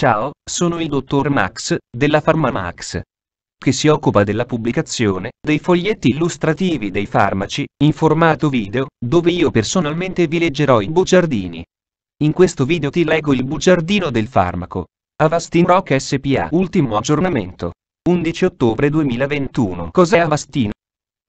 Ciao, sono il dottor Max, della PharmaMax, che si occupa della pubblicazione dei foglietti illustrativi dei farmaci, in formato video, dove io personalmente vi leggerò i bugiardini. In questo video ti leggo il bugiardino del farmaco. Avastin Rock SPA Ultimo aggiornamento. 11 ottobre 2021 Cos'è Avastin?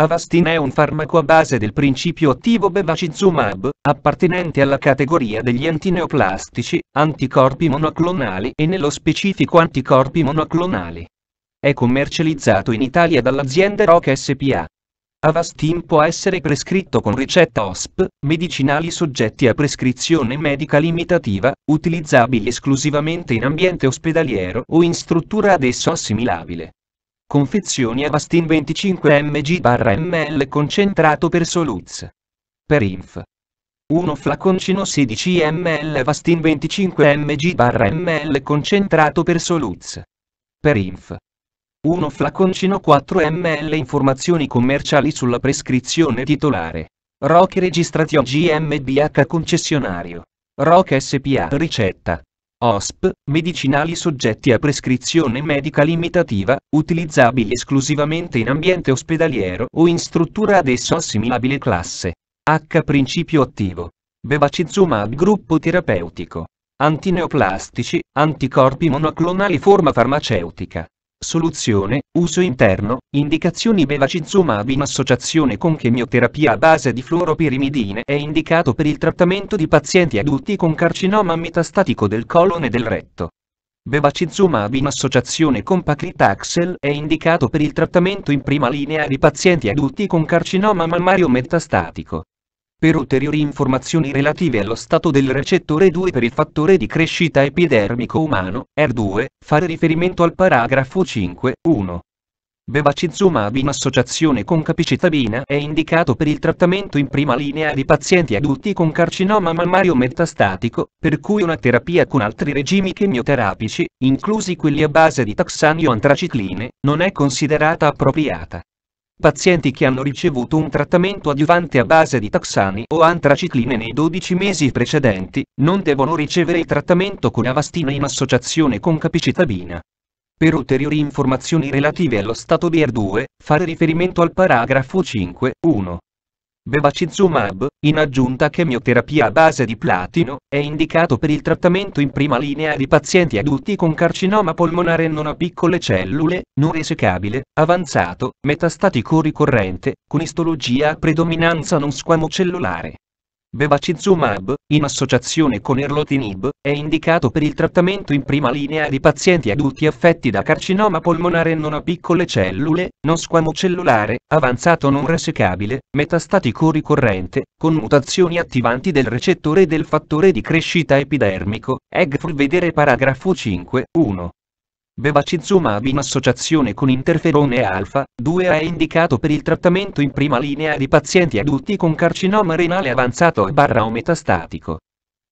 Avastin è un farmaco a base del principio attivo bevacizumab, appartenente alla categoria degli antineoplastici, anticorpi monoclonali e nello specifico anticorpi monoclonali. È commercializzato in Italia dall'azienda Roche SPA. Avastin può essere prescritto con ricetta OSP, medicinali soggetti a prescrizione medica limitativa, utilizzabili esclusivamente in ambiente ospedaliero o in struttura ad esso assimilabile. Confezioni Avastin 25 mg-ml concentrato per soluz. Per inf. 1 flaconcino 16 ml Avastin 25 mg-ml concentrato per soluz. Per inf. 1 flaconcino 4 ml Informazioni commerciali sulla prescrizione titolare. ROC Registration GmbH Concessionario. ROC SPA Ricetta. OSP, medicinali soggetti a prescrizione medica limitativa, utilizzabili esclusivamente in ambiente ospedaliero o in struttura ad esso assimilabile classe. H. Principio attivo. Bevacizumab gruppo terapeutico. Antineoplastici, anticorpi monoclonali forma farmaceutica. Soluzione, uso interno, indicazioni bevacizumab in associazione con chemioterapia a base di fluoropirimidine è indicato per il trattamento di pazienti adulti con carcinoma metastatico del colon e del retto. Bevacizumab in associazione con paclitaxel è indicato per il trattamento in prima linea di pazienti adulti con carcinoma mammario metastatico. Per ulteriori informazioni relative allo stato del recettore 2 per il fattore di crescita epidermico umano, R2, fare riferimento al paragrafo 5.1. Bevacizumab in associazione con capicitabina è indicato per il trattamento in prima linea di pazienti adulti con carcinoma mammario metastatico, per cui una terapia con altri regimi chemioterapici, inclusi quelli a base di taxanio antracicline, non è considerata appropriata. Pazienti che hanno ricevuto un trattamento adiuvante a base di taxani o antracicline nei 12 mesi precedenti, non devono ricevere il trattamento con avastina in associazione con capicitabina. Per ulteriori informazioni relative allo stato di R2, fare riferimento al paragrafo 5.1. Bevacizumab, in aggiunta a chemioterapia a base di platino, è indicato per il trattamento in prima linea di pazienti adulti con carcinoma polmonare non a piccole cellule, non resecabile, avanzato, metastatico ricorrente, con istologia a predominanza non squamocellulare. Bevacizumab, in associazione con Erlotinib, è indicato per il trattamento in prima linea di pazienti adulti affetti da carcinoma polmonare non a piccole cellule, non squamocellulare, avanzato non resecabile, metastatico ricorrente, con mutazioni attivanti del recettore e del fattore di crescita epidermico, EGFR vedere paragrafo 5, 1. Bevacizumab in associazione con interferone alfa, 2 è indicato per il trattamento in prima linea di pazienti adulti con carcinoma renale avanzato barra o metastatico.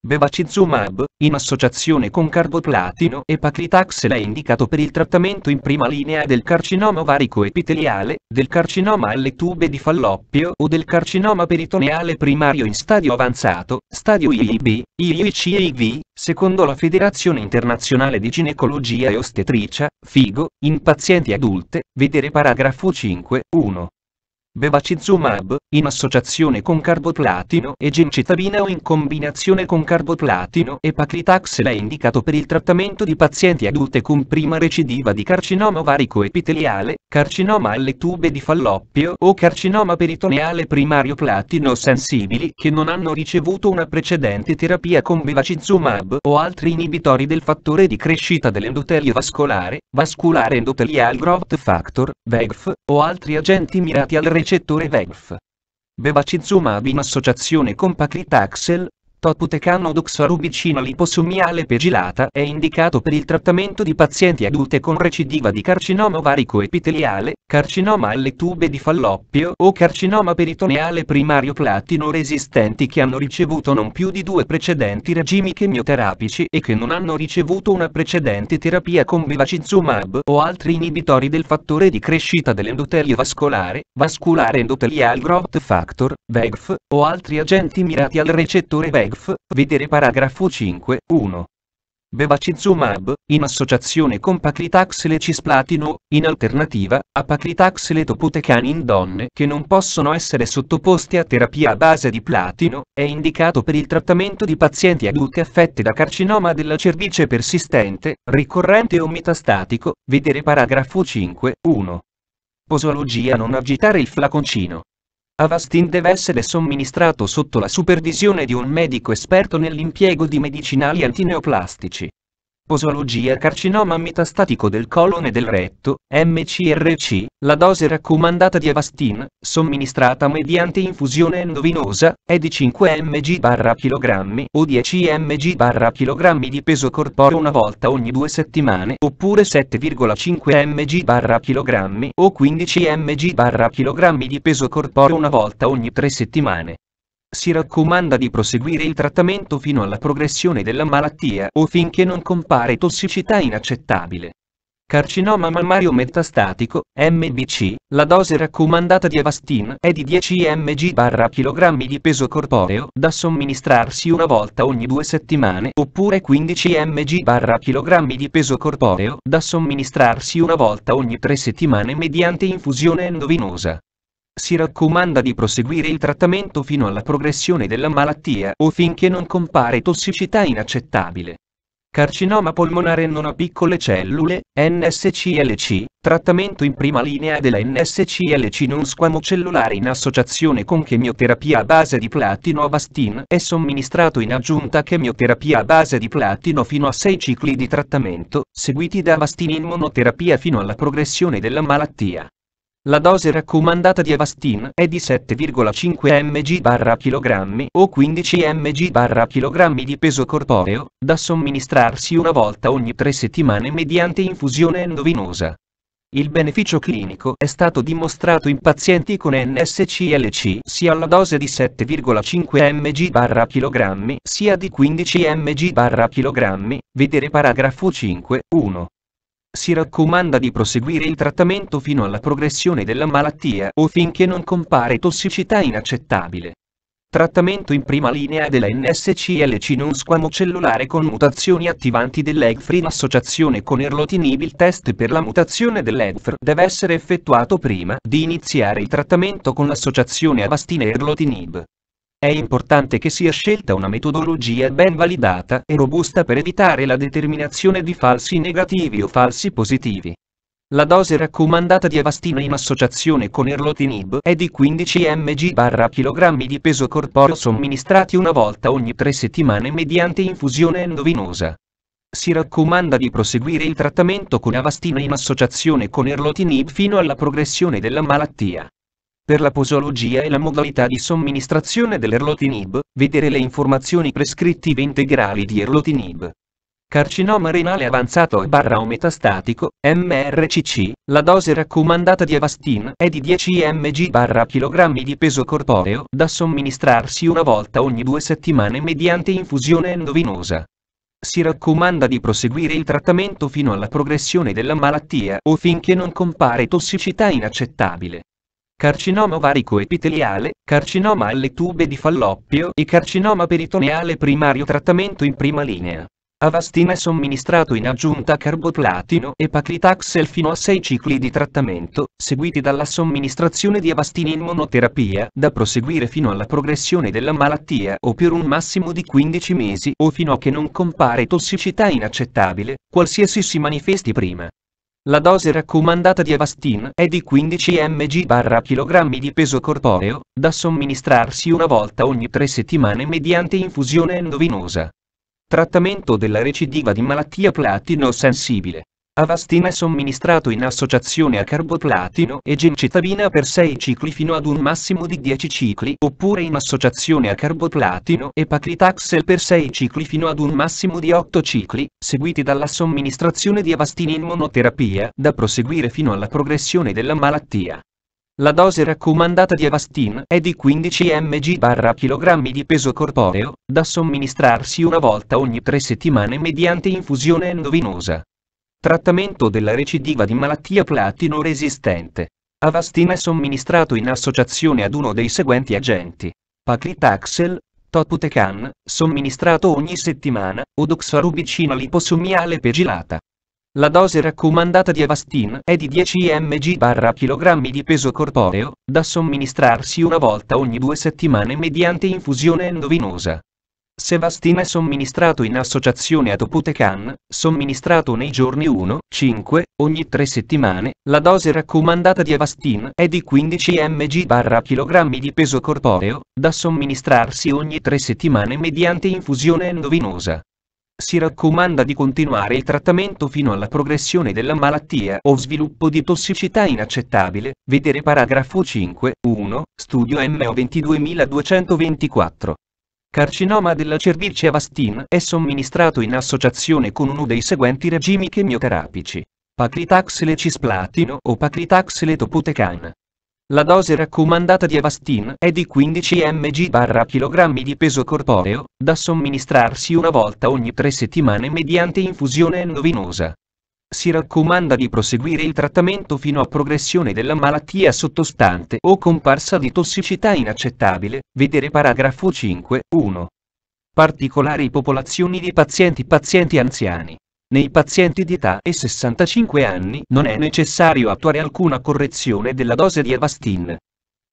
Bevacizumab, in associazione con carboplatino e paclitaxel è indicato per il trattamento in prima linea del carcinoma ovarico epiteliale, del carcinoma alle tube di falloppio o del carcinoma peritoneale primario in stadio avanzato, stadio IIB, IICIV, secondo la Federazione Internazionale di Ginecologia e Ostetricia, FIGO, in pazienti adulte, vedere paragrafo 5, 1. Bevacizumab, in associazione con carboplatino e gencitabina o in combinazione con carboplatino e paclitaxel è indicato per il trattamento di pazienti adulte con prima recidiva di carcinoma ovarico epiteliale, carcinoma alle tube di falloppio o carcinoma peritoneale primario platino sensibili che non hanno ricevuto una precedente terapia con bevacizumab o altri inibitori del fattore di crescita dell'endotelio vascolare, vasculare endotelial growth factor, VEGF, o altri agenti mirati al recupero recettore VEGF. Bevacizumab in associazione con paclitaxel, Topotecan odoxorubicina liposomiale pegilata è indicato per il trattamento di pazienti adulte con recidiva di carcinoma ovarico epiteliale, carcinoma alle tube di falloppio o carcinoma peritoneale primario platino resistenti che hanno ricevuto non più di due precedenti regimi chemioterapici e che non hanno ricevuto una precedente terapia con bevacizumab o altri inibitori del fattore di crescita dell'endotelio vascolare, vasculare endotelial growth factor, VEGF, o altri agenti mirati al recettore VEGF Surf, vedere paragrafo 5, 1. Bevacizumab, in associazione con paclitaxel e cisplatino, in alternativa, a paclitaxel e in donne che non possono essere sottoposte a terapia a base di platino, è indicato per il trattamento di pazienti adulti affetti da carcinoma della cervice persistente, ricorrente o metastatico, vedere paragrafo 5, 1. Posologia non agitare il flaconcino. Avastin deve essere somministrato sotto la supervisione di un medico esperto nell'impiego di medicinali antineoplastici posologia carcinoma metastatico del colon e del retto, MCRC, la dose raccomandata di Avastin, somministrata mediante infusione endovinosa, è di 5 mg/kg barra o 10 mg/kg barra di peso corporeo una volta ogni due settimane oppure 7,5 mg/kg barra o 15 mg/kg barra di peso corporeo una volta ogni tre settimane si raccomanda di proseguire il trattamento fino alla progressione della malattia o finché non compare tossicità inaccettabile. Carcinoma mammario metastatico, MBC, la dose raccomandata di Avastin è di 10 mg/kg di peso corporeo, da somministrarsi una volta ogni due settimane, oppure 15 mg/kg di peso corporeo, da somministrarsi una volta ogni tre settimane mediante infusione endovinosa si raccomanda di proseguire il trattamento fino alla progressione della malattia o finché non compare tossicità inaccettabile. Carcinoma polmonare non a piccole cellule, NSCLC, trattamento in prima linea della NSCLC non squamocellulare in associazione con chemioterapia a base di platino avastin è somministrato in aggiunta a chemioterapia a base di platino fino a 6 cicli di trattamento, seguiti da avastin in monoterapia fino alla progressione della malattia. La dose raccomandata di Avastin è di 7,5 mg barra chilogrammi o 15 mg barra chilogrammi di peso corporeo, da somministrarsi una volta ogni tre settimane mediante infusione endovenosa. Il beneficio clinico è stato dimostrato in pazienti con NSCLC sia alla dose di 7,5 mg barra chilogrammi sia di 15 mg barra chilogrammi, vedere paragrafo 5, 1 si raccomanda di proseguire il trattamento fino alla progressione della malattia o finché non compare tossicità inaccettabile. Trattamento in prima linea della NSCLC non squamocellulare con mutazioni attivanti dell'EGFR in associazione con erlotinib. Il test per la mutazione dell'EGFR deve essere effettuato prima di iniziare il trattamento con l'associazione Avastin e erlotinib. È importante che sia scelta una metodologia ben validata e robusta per evitare la determinazione di falsi negativi o falsi positivi. La dose raccomandata di avastina in associazione con erlotinib è di 15 mg/kg di peso corporeo somministrati una volta ogni tre settimane mediante infusione endovenosa. Si raccomanda di proseguire il trattamento con avastina in associazione con erlotinib fino alla progressione della malattia. Per la posologia e la modalità di somministrazione dell'erlotinib, vedere le informazioni prescrittive integrali di erlotinib. Carcinoma renale avanzato e barra o metastatico, MRCC, la dose raccomandata di Avastin è di 10 mg barra kg di peso corporeo da somministrarsi una volta ogni due settimane mediante infusione endovenosa. Si raccomanda di proseguire il trattamento fino alla progressione della malattia o finché non compare tossicità inaccettabile carcinoma ovarico epiteliale, carcinoma alle tube di Falloppio e carcinoma peritoneale primario trattamento in prima linea. Avastin è somministrato in aggiunta a carboplatino e paclitaxel fino a 6 cicli di trattamento, seguiti dalla somministrazione di Avastin in monoterapia, da proseguire fino alla progressione della malattia o per un massimo di 15 mesi o fino a che non compare tossicità inaccettabile, qualsiasi si manifesti prima. La dose raccomandata di Avastin è di 15 mg/kg barra di peso corporeo, da somministrarsi una volta ogni tre settimane mediante infusione endovinosa. Trattamento della recidiva di malattia platino sensibile. Avastin è somministrato in associazione a carboplatino e gemcitabina per 6 cicli fino ad un massimo di 10 cicli oppure in associazione a carboplatino e paclitaxel per 6 cicli fino ad un massimo di 8 cicli, seguiti dalla somministrazione di Avastin in monoterapia da proseguire fino alla progressione della malattia. La dose raccomandata di Avastin è di 15 mg/kg di peso corporeo, da somministrarsi una volta ogni 3 settimane mediante infusione endovinosa. Trattamento della recidiva di malattia platino-resistente. Avastin è somministrato in associazione ad uno dei seguenti agenti. Paclitaxel, Toputecan, somministrato ogni settimana, o doxarubicina liposomiale pegilata. La dose raccomandata di Avastin è di 10 mg/kg di peso corporeo, da somministrarsi una volta ogni due settimane mediante infusione endovinosa. Sebastina è somministrato in associazione a Toputecan, somministrato nei giorni 1, 5, ogni 3 settimane. La dose raccomandata di Avastin è di 15 mg/kg di peso corporeo, da somministrarsi ogni 3 settimane mediante infusione endovinosa. Si raccomanda di continuare il trattamento fino alla progressione della malattia o sviluppo di tossicità inaccettabile, vedere paragrafo 5, 1, studio MO22224. Carcinoma della cervice avastin è somministrato in associazione con uno dei seguenti regimi chemioterapici. Paclitaxel cisplatino o Paclitaxel topotecan. La dose raccomandata di Avastin è di 15 mg/kg di peso corporeo, da somministrarsi una volta ogni tre settimane mediante infusione endovinosa si raccomanda di proseguire il trattamento fino a progressione della malattia sottostante o comparsa di tossicità inaccettabile, vedere paragrafo 5, 1. Particolari popolazioni di pazienti pazienti anziani. Nei pazienti di età e 65 anni non è necessario attuare alcuna correzione della dose di Avastin.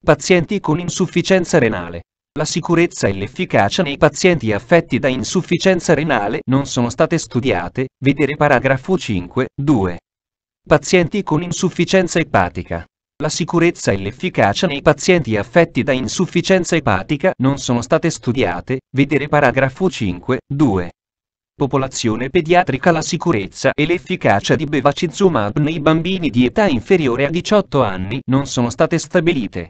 Pazienti con insufficienza renale. La sicurezza e l'efficacia nei pazienti affetti da insufficienza renale non sono state studiate, vedere paragrafo 5, 2. Pazienti con insufficienza epatica. La sicurezza e l'efficacia nei pazienti affetti da insufficienza epatica non sono state studiate, vedere paragrafo 5, 2. Popolazione pediatrica La sicurezza e l'efficacia di bevacizumab nei bambini di età inferiore a 18 anni non sono state stabilite.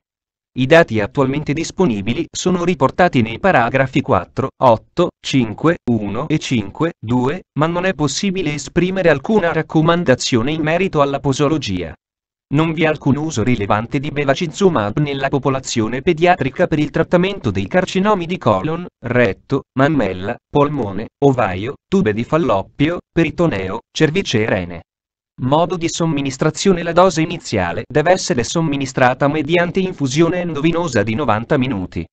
I dati attualmente disponibili sono riportati nei paragrafi 4, 8, 5, 1 e 5, 2, ma non è possibile esprimere alcuna raccomandazione in merito alla posologia. Non vi è alcun uso rilevante di bevacizumab nella popolazione pediatrica per il trattamento dei carcinomi di colon, retto, mammella, polmone, ovaio, tube di falloppio, peritoneo, cervice e rene. Modo di somministrazione La dose iniziale deve essere somministrata mediante infusione endovinosa di 90 minuti.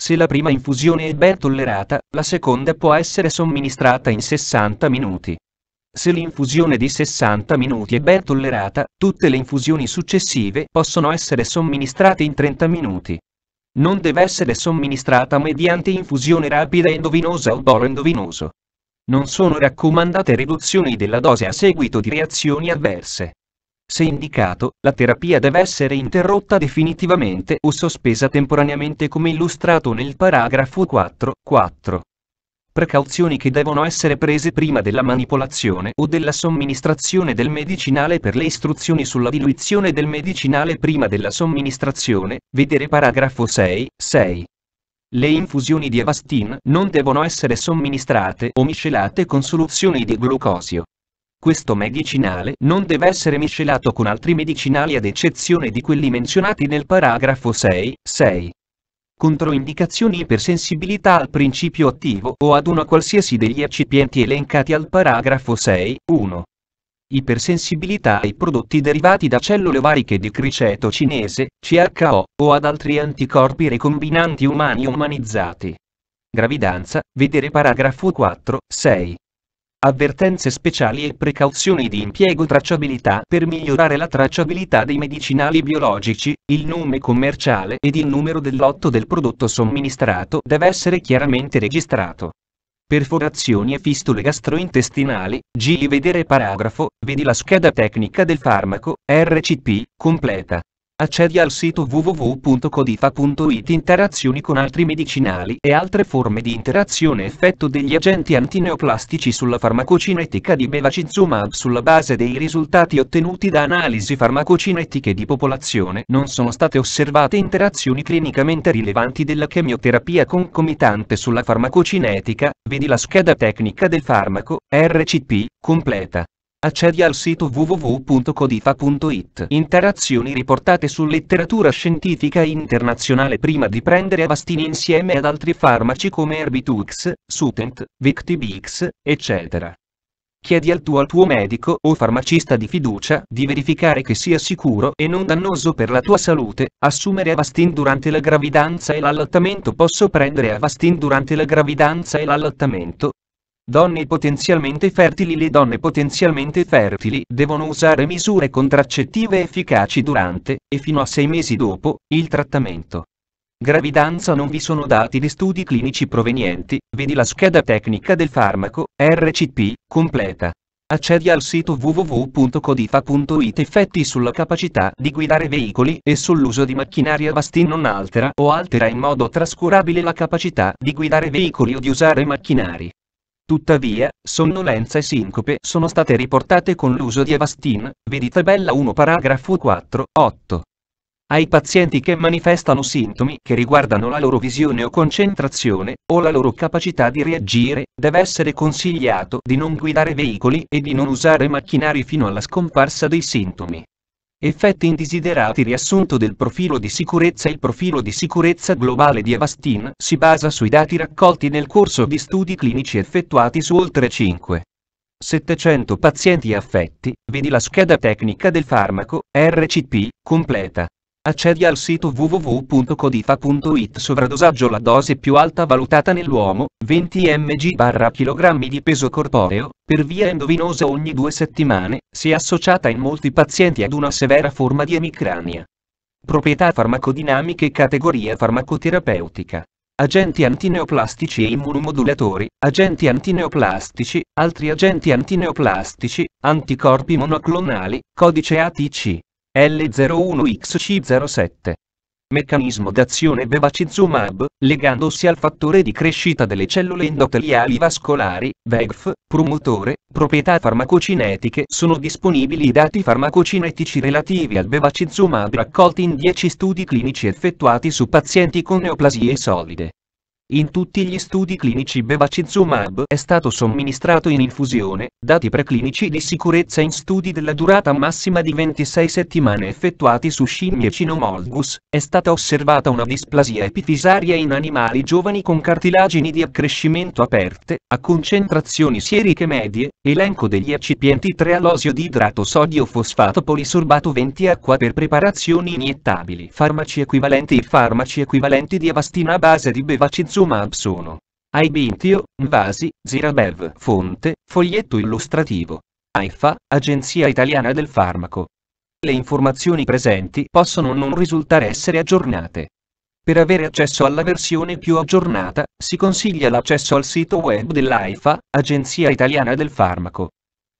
Se la prima infusione è ben tollerata, la seconda può essere somministrata in 60 minuti. Se l'infusione di 60 minuti è ben tollerata, tutte le infusioni successive possono essere somministrate in 30 minuti. Non deve essere somministrata mediante infusione rapida endovinosa o bolo endovinoso. Non sono raccomandate riduzioni della dose a seguito di reazioni avverse. Se indicato, la terapia deve essere interrotta definitivamente o sospesa temporaneamente come illustrato nel paragrafo 4.4. Precauzioni che devono essere prese prima della manipolazione o della somministrazione del medicinale per le istruzioni sulla diluizione del medicinale prima della somministrazione, vedere paragrafo 6, 6. Le infusioni di Avastin non devono essere somministrate o miscelate con soluzioni di glucosio. Questo medicinale non deve essere miscelato con altri medicinali ad eccezione di quelli menzionati nel paragrafo 6, 6. Controindicazioni per sensibilità al principio attivo o ad uno qualsiasi degli eccipienti elencati al paragrafo 6, 1 ipersensibilità ai prodotti derivati da cellule ovariche di criceto cinese, CHO, o ad altri anticorpi recombinanti umani umanizzati. Gravidanza, vedere paragrafo 4, 6. Avvertenze speciali e precauzioni di impiego tracciabilità per migliorare la tracciabilità dei medicinali biologici, il nome commerciale ed il numero del lotto del prodotto somministrato deve essere chiaramente registrato perforazioni e fistole gastrointestinali, GI vedere paragrafo, vedi la scheda tecnica del farmaco, RCP, completa. Accedi al sito www.codifa.it Interazioni con altri medicinali e altre forme di interazione effetto degli agenti antineoplastici sulla farmacocinetica di Bevacizumab sulla base dei risultati ottenuti da analisi farmacocinetiche di popolazione non sono state osservate interazioni clinicamente rilevanti della chemioterapia concomitante sulla farmacocinetica, vedi la scheda tecnica del farmaco, RCP, completa. Accedi al sito www.codifa.it. Interazioni riportate su letteratura scientifica internazionale prima di prendere Avastin insieme ad altri farmaci come Erbitux, Sutent, Victibix, eccetera. Chiedi al tuo, al tuo medico o farmacista di fiducia di verificare che sia sicuro e non dannoso per la tua salute. Assumere Avastin durante la gravidanza e l'allattamento. Posso prendere Avastin durante la gravidanza e l'allattamento? Donne potenzialmente fertili Le donne potenzialmente fertili devono usare misure contraccettive efficaci durante, e fino a sei mesi dopo, il trattamento. Gravidanza non vi sono dati di studi clinici provenienti, vedi la scheda tecnica del farmaco, RCP, completa. Accedi al sito www.codifa.it Effetti sulla capacità di guidare veicoli e sull'uso di macchinari a basti non altera o altera in modo trascurabile la capacità di guidare veicoli o di usare macchinari. Tuttavia, sonnolenza e sincope sono state riportate con l'uso di Avastin, vedi tabella 1 paragrafo 4, 8. Ai pazienti che manifestano sintomi che riguardano la loro visione o concentrazione, o la loro capacità di reagire, deve essere consigliato di non guidare veicoli e di non usare macchinari fino alla scomparsa dei sintomi. Effetti indesiderati Riassunto del profilo di sicurezza Il profilo di sicurezza globale di Avastin si basa sui dati raccolti nel corso di studi clinici effettuati su oltre 5. 700 pazienti affetti, vedi la scheda tecnica del farmaco, RCP, completa. Accedi al sito www.codifa.it Sovradosaggio La dose più alta valutata nell'uomo, 20 mg barra kg di peso corporeo, per via endovinosa ogni due settimane, si è associata in molti pazienti ad una severa forma di emicrania. Proprietà farmacodinamiche Categoria farmacoterapeutica agenti antineoplastici e immunomodulatori, agenti antineoplastici, altri agenti antineoplastici, anticorpi monoclonali, codice ATC. L01XC07. Meccanismo d'azione bevacizumab, legandosi al fattore di crescita delle cellule endoteliali vascolari, VEGF, promotore, proprietà farmacocinetiche. Sono disponibili i dati farmacocinetici relativi al bevacizumab raccolti in 10 studi clinici effettuati su pazienti con neoplasie solide. In tutti gli studi clinici bevacizumab è stato somministrato in infusione, dati preclinici di sicurezza in studi della durata massima di 26 settimane effettuati su scimmie cinomolgus, è stata osservata una displasia epifisaria in animali giovani con cartilagini di accrescimento aperte, a concentrazioni sieriche medie, elenco degli eccipienti 3 all'osio di idrato sodio fosfato polisorbato 20 acqua per preparazioni iniettabili farmaci equivalenti e farmaci equivalenti di avastina a base di bevacizumab Sumab sono. Aibintio, Mvasi, Zirabev, fonte, foglietto illustrativo. AIFA, Agenzia Italiana del Farmaco. Le informazioni presenti possono non risultare essere aggiornate. Per avere accesso alla versione più aggiornata, si consiglia l'accesso al sito web dell'AIFA, Agenzia Italiana del Farmaco.